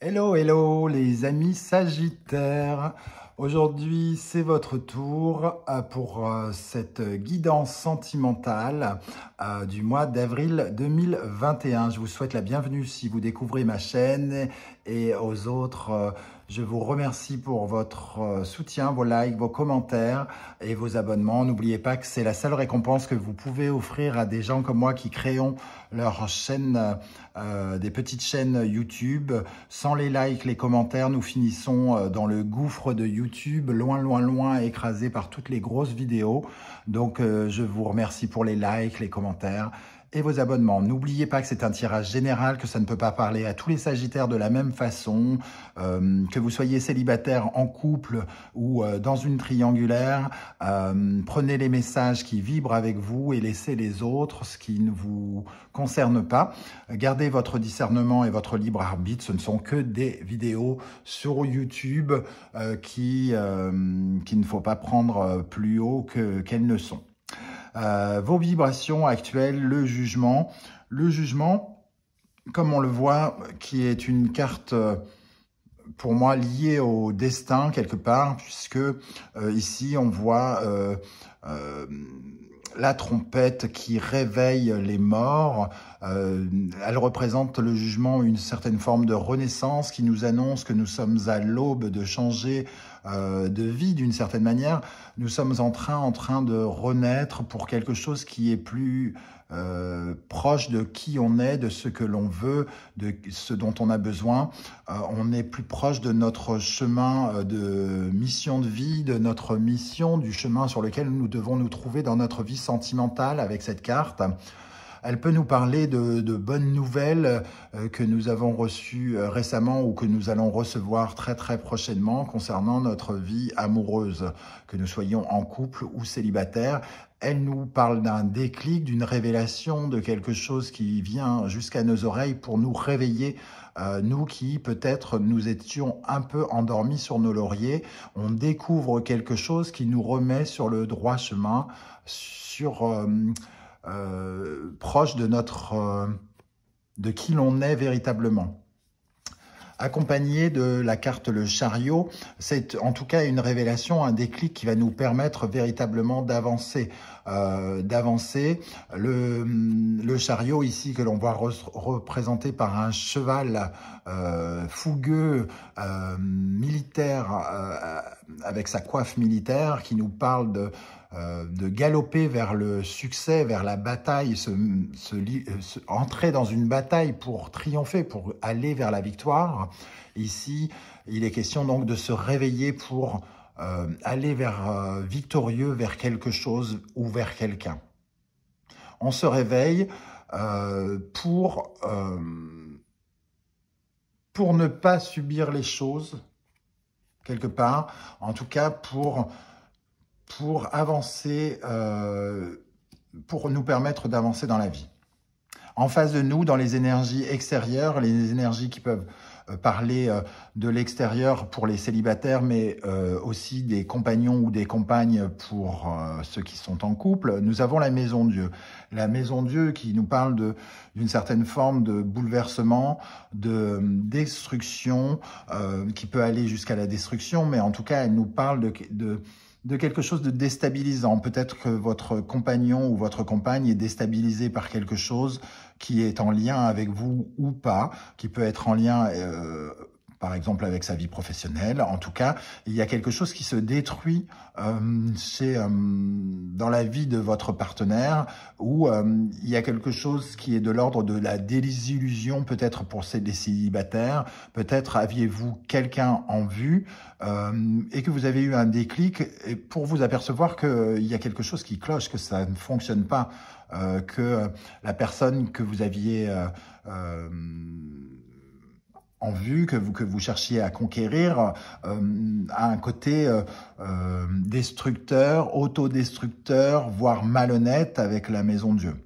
Hello, hello les amis Sagittaires. Aujourd'hui, c'est votre tour euh, pour euh, cette guidance sentimentale euh, du mois d'avril 2021. Je vous souhaite la bienvenue si vous découvrez ma chaîne et aux autres je vous remercie pour votre euh, soutien, vos likes, vos commentaires et vos abonnements. N'oubliez pas que c'est la seule récompense que vous pouvez offrir à des gens comme moi qui créons leur chaîne, euh, euh, des petites chaînes YouTube. Sans les likes, les commentaires, nous finissons dans le gouffre de YouTube, loin, loin, loin, écrasé par toutes les grosses vidéos. Donc, je vous remercie pour les likes, les commentaires et vos abonnements. N'oubliez pas que c'est un tirage général, que ça ne peut pas parler à tous les Sagittaires de la même façon, euh, que vous soyez célibataire, en couple ou euh, dans une triangulaire. Euh, prenez les messages qui vibrent avec vous et laissez les autres, ce qui ne vous concerne pas. Gardez votre discernement et votre libre arbitre. Ce ne sont que des vidéos sur YouTube qui, qu'il ne faut pas prendre plus haut que, qu'elles ne sont. Euh, vos vibrations actuelles, le jugement. Le jugement, comme on le voit, qui est une carte euh, pour moi liée au destin quelque part, puisque euh, ici on voit la trompette qui réveille les morts, euh, elle représente le jugement une certaine forme de renaissance qui nous annonce que nous sommes à l'aube de changer euh, de vie d'une certaine manière. Nous sommes en train, en train de renaître pour quelque chose qui est plus euh, proche de qui on est, de ce que l'on veut, de ce dont on a besoin. on est plus proche de notre chemin de mission de vie, de notre mission, du chemin sur lequel nous devons nous trouver dans notre vie sentimentale avec cette carte. Elle peut nous parler de, bonnes nouvelles euh, que nous avons reçues euh, récemment ou que nous allons recevoir très très prochainement concernant notre vie amoureuse, que nous soyons en couple ou célibataire. Elle nous parle d'un déclic, d'une révélation, de quelque chose qui vient jusqu'à nos oreilles pour nous réveiller, euh, nous qui peut-être nous étions un peu endormis sur nos lauriers. On découvre quelque chose qui nous remet sur le droit chemin, sur... Euh, proche de notre, euh, de qui l'on est véritablement. Accompagné de la carte le chariot, c'est en tout cas une révélation, un déclic qui va nous permettre véritablement d'avancer, euh, d'avancer. Le, chariot ici que l'on voit représenté par un cheval fougueux, militaire, avec sa coiffe militaire, qui nous parle de euh, de galoper vers le succès, vers la bataille, euh, entrer dans une bataille pour triompher, pour aller vers la victoire. Ici, il est question donc de se réveiller pour euh, aller vers victorieux, vers quelque chose ou vers quelqu'un. On se réveille pour, pour ne pas subir les choses quelque part, en tout cas pour pour avancer, euh, pour nous permettre d'avancer dans la vie. En face de nous, dans les énergies extérieures, les énergies qui peuvent euh, parler euh, de l'extérieur pour les célibataires, mais aussi des compagnons ou des compagnes pour ceux qui sont en couple, nous avons la maison Dieu. La maison Dieu qui nous parle d'une certaine forme de bouleversement, de destruction, qui peut aller jusqu'à la destruction, mais en tout cas, elle nous parle de, de de quelque chose de déstabilisant. Peut-être que votre compagnon ou votre compagne est déstabilisé par quelque chose qui est en lien avec vous ou pas, qui peut être en lien euh, par exemple avec sa vie professionnelle. En tout cas, il y a quelque chose qui se détruit euh, euh, dans la vie de votre partenaire, ou euh, il y a quelque chose qui est de l'ordre de la désillusion, peut-être pour les célibataires, peut-être aviez-vous quelqu'un en vue euh, et que vous avez eu un déclic pour vous apercevoir qu'il euh, y a quelque chose qui cloche, que ça ne fonctionne pas, que la personne que vous aviez... Euh, en vue, que vous, que vous cherchiez à conquérir, a euh, un côté euh, euh, destructeur, autodestructeur, voire malhonnête avec la maison de Dieu.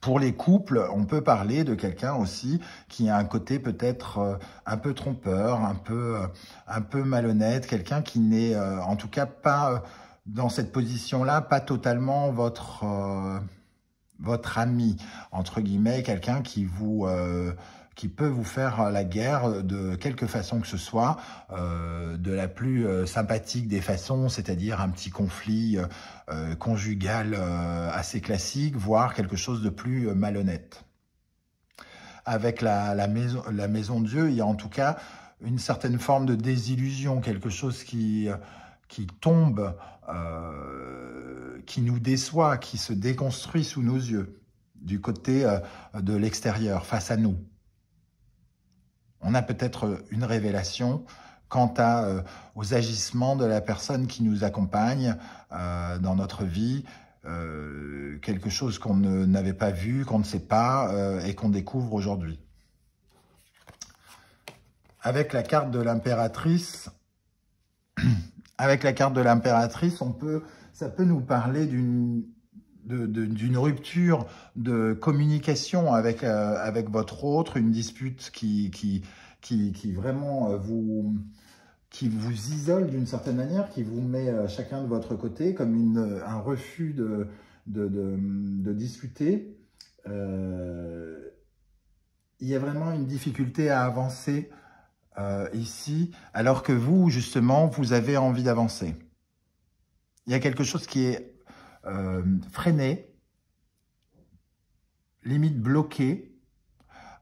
Pour les couples, on peut parler de quelqu'un aussi qui a un côté peut-être un peu trompeur, un peu, un peu malhonnête, quelqu'un qui n'est en tout cas pas dans cette position-là, pas totalement votre, votre ami, entre guillemets, quelqu'un qui vous qui peut vous faire la guerre euh, de quelque façon que ce soit, euh, de la plus euh, sympathique des façons, c'est-à-dire un petit conflit conjugal assez classique, voire quelque chose de plus malhonnête. Avec la, maison, la maison de Dieu, il y a en tout cas une certaine forme de désillusion, quelque chose qui, qui tombe, qui nous déçoit, qui se déconstruit sous nos yeux, du côté de l'extérieur, face à nous. On a peut-être euh, une révélation quant à, euh, aux agissements de la personne qui nous accompagne euh, dans notre vie, quelque chose qu'on n'avait pas vu, qu'on ne sait pas et qu'on découvre aujourd'hui. Avec la carte de l'impératrice, avec la carte de l'impératrice, on peut, ça peut nous parler d'une d'une rupture de communication avec, euh, avec votre autre, une dispute qui, qui, qui, vraiment euh, vous qui vous isole d'une certaine manière, qui vous met euh, chacun de votre côté, comme une, un refus de, de, de, discuter. il y a vraiment une difficulté à avancer ici, alors que vous, justement, vous avez envie d'avancer. Il y a quelque chose qui est euh, freiner, limite bloqué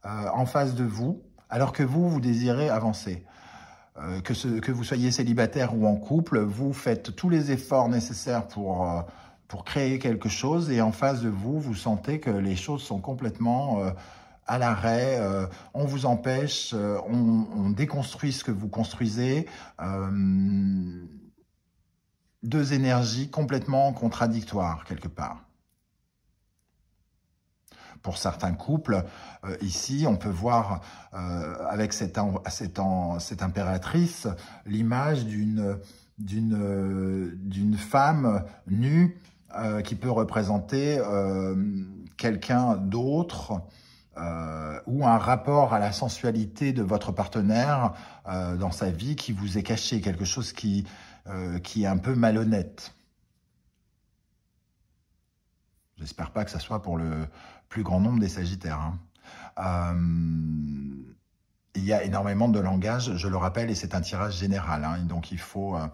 euh, en face de vous, alors que vous, vous désirez avancer. Euh, que, que, vous soyez célibataire ou en couple, vous faites tous les efforts nécessaires pour, pour créer quelque chose et en face de vous, vous sentez que les choses sont complètement à l'arrêt, on vous empêche, on, on, déconstruit ce que vous construisez deux énergies complètement contradictoires quelque part. Pour certains couples, euh, ici, on peut voir euh, avec cette, impératrice l'image d'une femme nue euh, qui peut représenter quelqu'un d'autre ou un rapport à la sensualité de votre partenaire dans sa vie qui vous est caché, quelque chose qui euh, qui est un peu malhonnête. J'espère pas que ça soit pour le plus grand nombre des Sagittaires. Hein. Euh, il y a énormément de langage, je le rappelle, et c'est un tirage général. Hein. donc il faut, euh,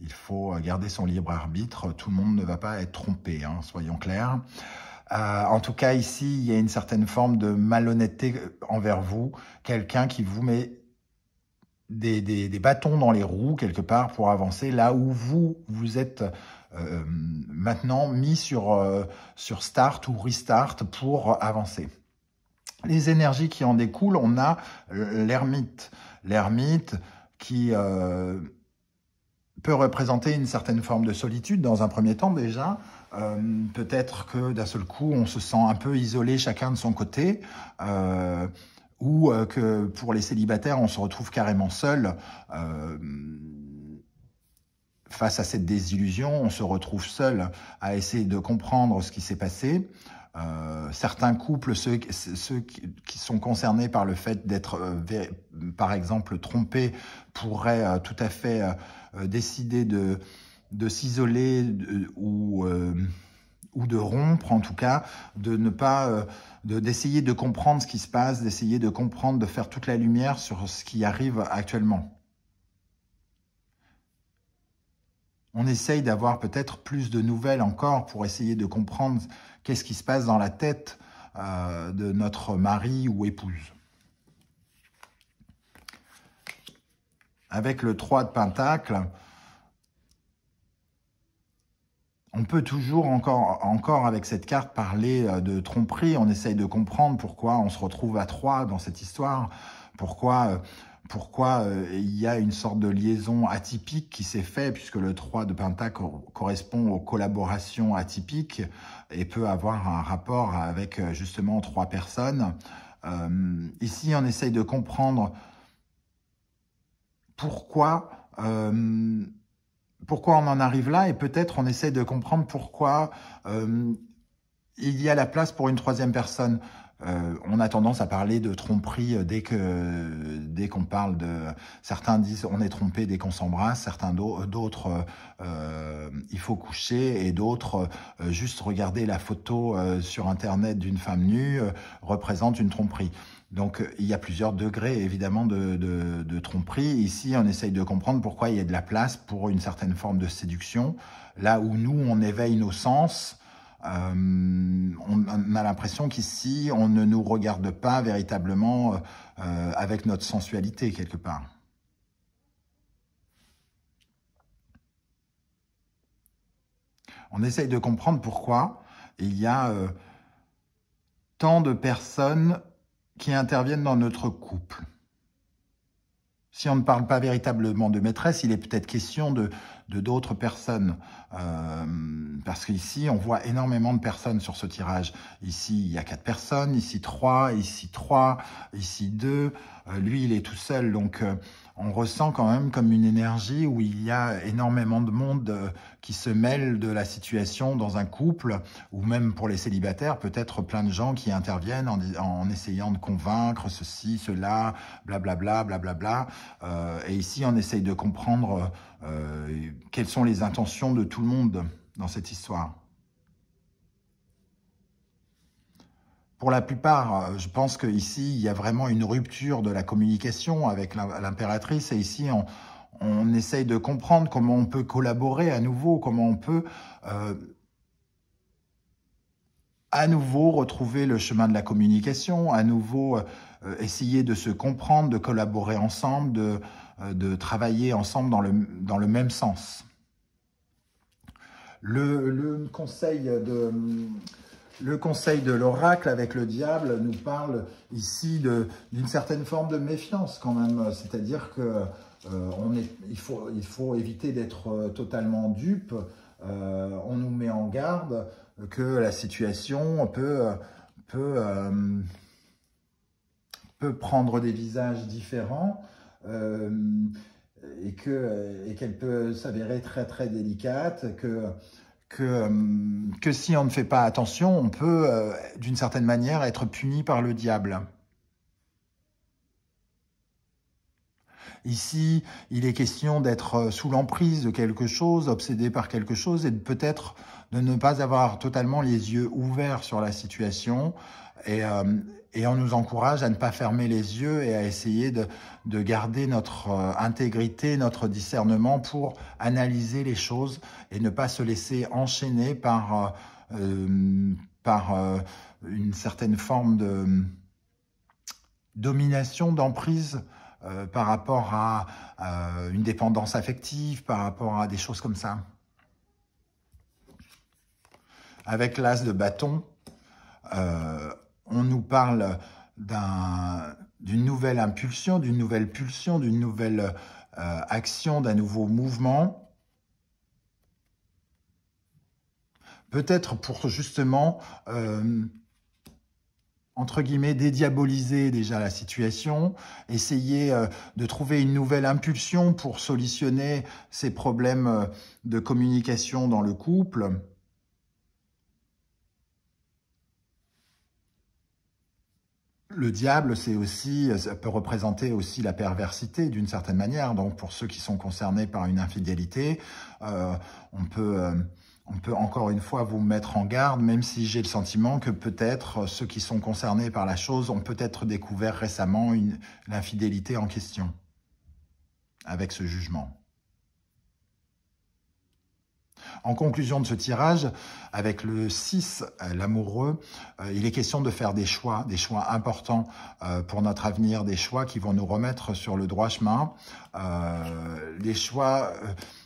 il faut garder son libre arbitre. Tout le monde ne va pas être trompé, hein, soyons clairs. en tout cas, ici, il y a une certaine forme de malhonnêteté envers vous. Quelqu'un qui vous met des, des, bâtons dans les roues quelque part pour avancer là où vous, vous êtes euh, maintenant mis sur, euh, sur start ou restart pour avancer. Les énergies qui en découlent, on a euh, l'ermite. L'ermite qui peut représenter une certaine forme de solitude dans un premier temps déjà. Peut-être que d'un seul coup, on se sent un peu isolé chacun de son côté ou euh, que pour les célibataires, on se retrouve carrément seul. Euh, face à cette désillusion, on se retrouve seul à essayer de comprendre ce qui s'est passé. Euh, certains couples, ceux, ceux, qui sont concernés par le fait d'être, par exemple, trompés, pourraient tout à fait décider de, de s'isoler ou ou de rompre en tout cas, de ne pas, euh, d'essayer de, comprendre ce qui se passe, d'essayer de comprendre, de faire toute la lumière sur ce qui arrive actuellement. On essaye d'avoir peut-être plus de nouvelles encore pour essayer de comprendre qu'est-ce qui se passe dans la tête euh, de notre mari ou épouse. Avec le 3 de Pentacle, on peut toujours encore, avec cette carte parler euh, de tromperie. On essaye de comprendre pourquoi on se retrouve à trois dans cette histoire, pourquoi euh, pourquoi euh, il y a une sorte de liaison atypique qui s'est faite, puisque le 3 de pentacle correspond aux collaborations atypiques et peut avoir un rapport avec justement trois personnes. ici, on essaye de comprendre pourquoi pourquoi on en arrive là et peut-être on essaie de comprendre pourquoi euh, il y a la place pour une troisième personne. Euh, on a tendance à parler de tromperie euh, dès qu'on parle de certains disent on est trompé dès qu'on s'embrasse, certains d'autres il faut coucher et d'autres juste regarder la photo sur internet d'une femme nue représente une tromperie. Donc euh, il y a plusieurs degrés évidemment de, tromperie. Ici, on essaye de comprendre pourquoi il y a de la place pour une certaine forme de séduction. Là où nous, on éveille nos sens, euh, on, a l'impression qu'ici, on ne nous regarde pas véritablement euh, avec notre sensualité quelque part. On essaye de comprendre pourquoi il y a tant de personnes qui interviennent dans notre couple. Si on ne parle pas véritablement de maîtresse, il est peut-être question de d'autres personnes. Euh, parce qu'ici, on voit énormément de personnes sur ce tirage. Ici, il y a quatre personnes, ici trois, ici trois, ici deux. Euh, lui, il est tout seul, donc euh, on ressent quand même comme une énergie où il y a énormément de monde euh, qui se mêle de la situation dans un couple, ou même pour les célibataires, peut-être plein de gens qui interviennent en, essayant de convaincre ceci, cela, blablabla, blablabla. Euh, et ici, on essaye de comprendre euh, quelles sont les intentions de tout le monde dans cette histoire. pour la plupart, euh, je pense qu'ici, il y a vraiment une rupture de la communication avec l'impératrice. Et ici, on, essaye de comprendre comment on peut collaborer à nouveau, comment on peut euh, à nouveau retrouver le chemin de la communication, à nouveau euh, essayer de se comprendre, de collaborer ensemble, de, travailler ensemble dans le, dans le même sens. le conseil de le conseil de l'oracle avec le diable nous parle ici d'une certaine forme de méfiance quand même. C'est-à-dire qu'il euh, faut, éviter d'être euh, totalement dupe. Euh, on nous met en garde que la situation peut, prendre des visages différents et qu'elle et peut s'avérer très très délicate, que euh, que, si on ne fait pas attention, on peut, euh, d'une certaine manière, être puni par le diable. Ici, il est question d'être euh, sous l'emprise de quelque chose, obsédé par quelque chose, et peut-être de ne pas avoir totalement les yeux ouverts sur la situation, euh, et, on nous encourage à ne pas fermer les yeux et à essayer de, garder notre euh, intégrité, notre discernement pour analyser les choses et ne pas se laisser enchaîner par, euh, par une certaine forme de domination, d'emprise par rapport à, une dépendance affective, par rapport à des choses comme ça. Avec l'as de bâton, euh, on nous parle d'une nouvelle impulsion, d'une nouvelle pulsion, d'une nouvelle euh, action, d'un nouveau mouvement. Peut-être pour justement, euh, entre guillemets, dédiaboliser déjà la situation, essayer euh, de trouver une nouvelle impulsion pour solutionner ces problèmes de communication dans le couple. Le diable, c'est aussi, ça peut représenter aussi la perversité d'une certaine manière. Donc, pour ceux qui sont concernés par une infidélité, euh, on peut, euh, on peut encore une fois vous mettre en garde, même si j'ai le sentiment que peut-être euh, ceux qui sont concernés par la chose ont peut-être découvert récemment l'infidélité en question avec ce jugement. En conclusion de ce tirage, avec le 6, euh, l'amoureux, euh, il est question de faire des choix, des choix importants euh, pour notre avenir, des choix qui vont nous remettre sur le droit chemin, des choix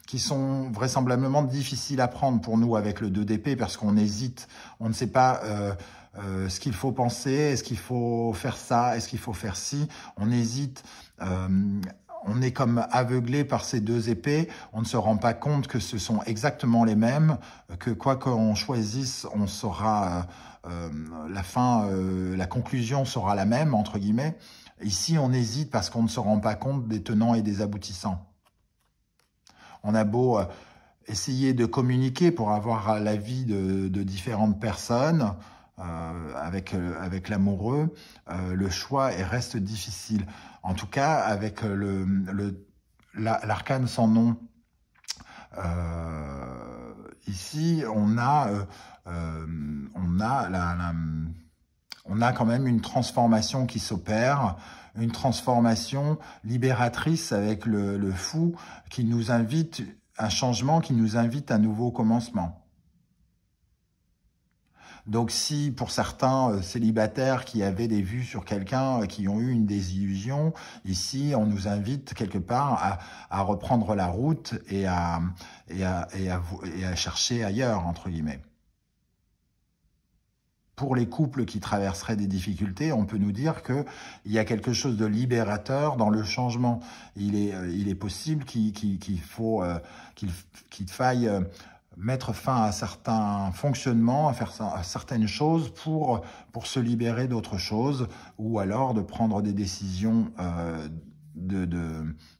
qui sont vraisemblablement difficiles à prendre pour nous avec le 2 dp parce qu'on hésite, on ne sait pas ce qu'il faut penser, est-ce qu'il faut faire ça, est-ce qu'il faut faire ci, on hésite. Euh, on est comme aveuglé par ces deux épées, on ne se rend pas compte que ce sont exactement les mêmes, que quoi qu'on choisisse, on saura euh, euh, la fin, euh, la conclusion sera la même entre guillemets. Ici, on hésite parce qu'on ne se rend pas compte des tenants et des aboutissants. On a beau essayer de communiquer pour avoir l'avis de différentes personnes, euh, avec, euh, avec l'amoureux, euh, le choix reste difficile. En tout cas, avec le, l'arcane sans nom, ici, on a, on a la, on a quand même une transformation qui s'opère, une transformation libératrice avec le, le, fou qui nous invite, un changement qui nous invite à un nouveau commencement. Donc si pour certains euh, célibataires qui avaient des vues sur quelqu'un, euh, qui ont eu une désillusion, ici on nous invite quelque part à, reprendre la route et à, à, chercher ailleurs, entre guillemets pour les couples qui traverseraient des difficultés, on peut nous dire que il y a quelque chose de libérateur dans le changement. Il est, euh, il est possible qu'il faut, faille mettre fin à certains fonctionnements, à faire certaines choses pour, pour se libérer d'autres choses, ou alors de prendre des décisions euh, de,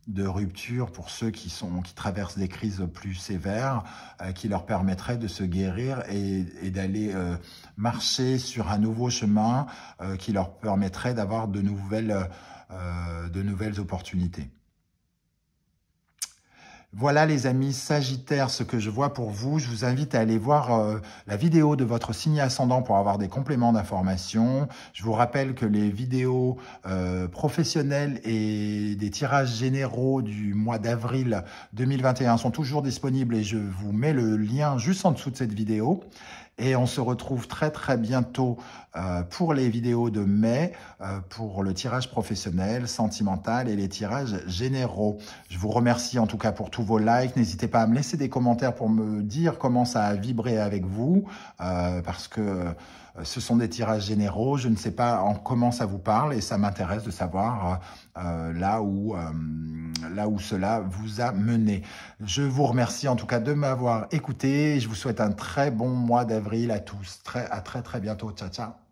de, rupture pour ceux qui, sont, qui traversent des crises plus sévères, euh, qui leur permettraient de se guérir et, d'aller euh, marcher sur un nouveau chemin qui leur permettrait d'avoir de, de nouvelles opportunités. Voilà les amis Sagittaire, ce que je vois pour vous. Je vous invite à aller voir euh, la vidéo de votre signe ascendant pour avoir des compléments d'information. Je vous rappelle que les vidéos euh, professionnelles et des tirages généraux du mois d'avril 2021 sont toujours disponibles et je vous mets le lien juste en dessous de cette vidéo. Et on se retrouve très très bientôt euh, pour les vidéos de mai, euh, pour le tirage professionnel, sentimental et les tirages généraux. Je vous remercie en tout cas pour tous vos likes. N'hésitez pas à me laisser des commentaires pour me dire comment ça a vibré avec vous, euh, parce que... Euh, ce sont des tirages généraux, je ne sais pas en comment ça vous parle et ça m'intéresse de savoir euh, euh, là où là où cela vous a mené. Je vous remercie en tout cas de m'avoir écouté. Je vous souhaite un très bon mois d'avril à tous. Très, à très très bientôt. Ciao ciao.